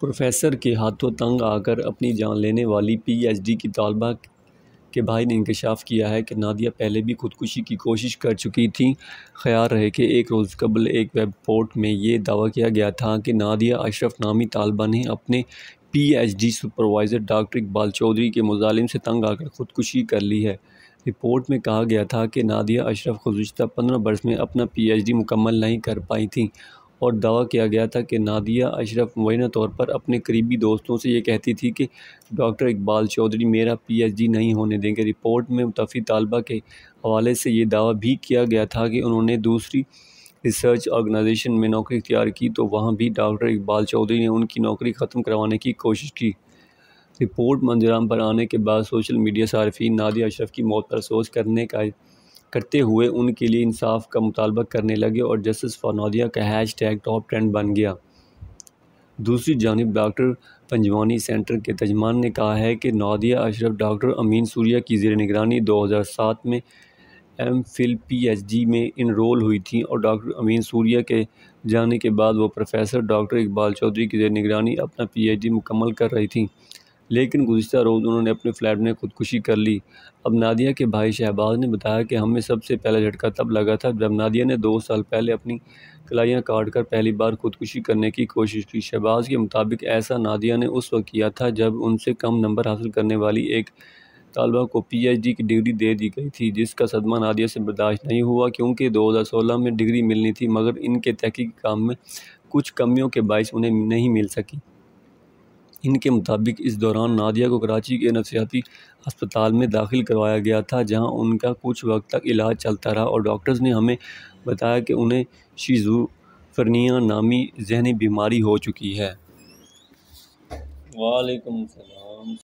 professor के हाथों तंग आकर अपनी जान लेने वाली पीएचडी की तलबा के भाई ने इंकशाफ किया है कि नादिया पहले भी खुदकुशी की कोशिश कर चुकी थी ख्याल रहे कि एक रोज़ कबल एक वेब पोर्ट में ये दावा किया गया था कि नादिया अशरफ नामी तालबा ने अपने PhD supervisor doctor Iqbal Chaudhry के मुजालिम से तंग आकर खुदकुशी कर ली है रिपोर्ट में कहा गया था कि नादिया अशरफ गुजशत पंद्रह बरस में अपना डी मुकम्मल नहीं कर पाई थी और दावा किया गया था कि नादिया अशरफ मुबैना तौर पर अपने करीबी दोस्तों से ये कहती थी कि डॉक्टर इकबाल चौधरी मेरा पीएचडी नहीं होने देंगे रिपोर्ट में मुतफ़ी तलबा के हवाले से ये दावा भी किया गया था कि उन्होंने दूसरी रिसर्च ऑर्गेनाइजेशन में नौकरी इख्तियार की तो वहाँ भी डॉक्टर इकबाल चौधरी ने उनकी नौकरी ख़त्म करवाने की कोशिश की रिपोर्ट मंजराम पर आने के बाद सोशल मीडिया सार्फी नादिया अशरफ की मौत पर अफसोस करने का करते हुए उनके लिए इंसाफ का मुतालबा करने लगे और जस्टिस फानौदिया का हैश टैग टॉप ट्रेंड बन गया दूसरी जानब डॉक्टर पंजवानी सेंटर के तजमान ने कहा है कि नौदिया अशरफ डॉक्टर अमीन सूर्या की जेर निगरानी 2007 में M Phil P H D में इनरोल हुई थी और डॉक्टर अमीन सूर्या के जाने के बाद वो प्रोफेसर डॉक्टर इकबाल चौधरी की जेर निगरानी अपना पी एच डी मुकम्मल कर रही थी लेकिन गुज्तर रोज़ उन्होंने अपने फ्लैट में खुदकुशी कर ली अब नादिया के भाई शहबाज ने बताया कि हमें सबसे पहला झटका तब लगा था जब नादिया ने दो साल पहले अपनी कलाइयाँ काट कर पहली बार खुदकुशी करने की कोशिश की शहबाज के मुताबिक ऐसा नादिया ने उस वक्त किया था जब उनसे कम नंबर हासिल करने वाली एक तलबा को पीएचडी की डिग्री दे दी गई थी जिसका सदमा नादिया से बर्दाश्त नहीं हुआ क्योंकि 2016 में डिग्री मिलनी थी मगर इनके तहकी काम में कुछ कमियों के बायस उन्हें नहीं मिल सकी इनके मुताबिक इस दौरान नादिया को कराची के नफसियाती अस्पताल में दाखिल करवाया गया था जहां उनका कुछ वक्त तक इलाज चलता रहा और डॉक्टर्स ने हमें बताया कि उन्हें शीजुफरनिया नामी जहनी बीमारी हो चुकी है वालेकुम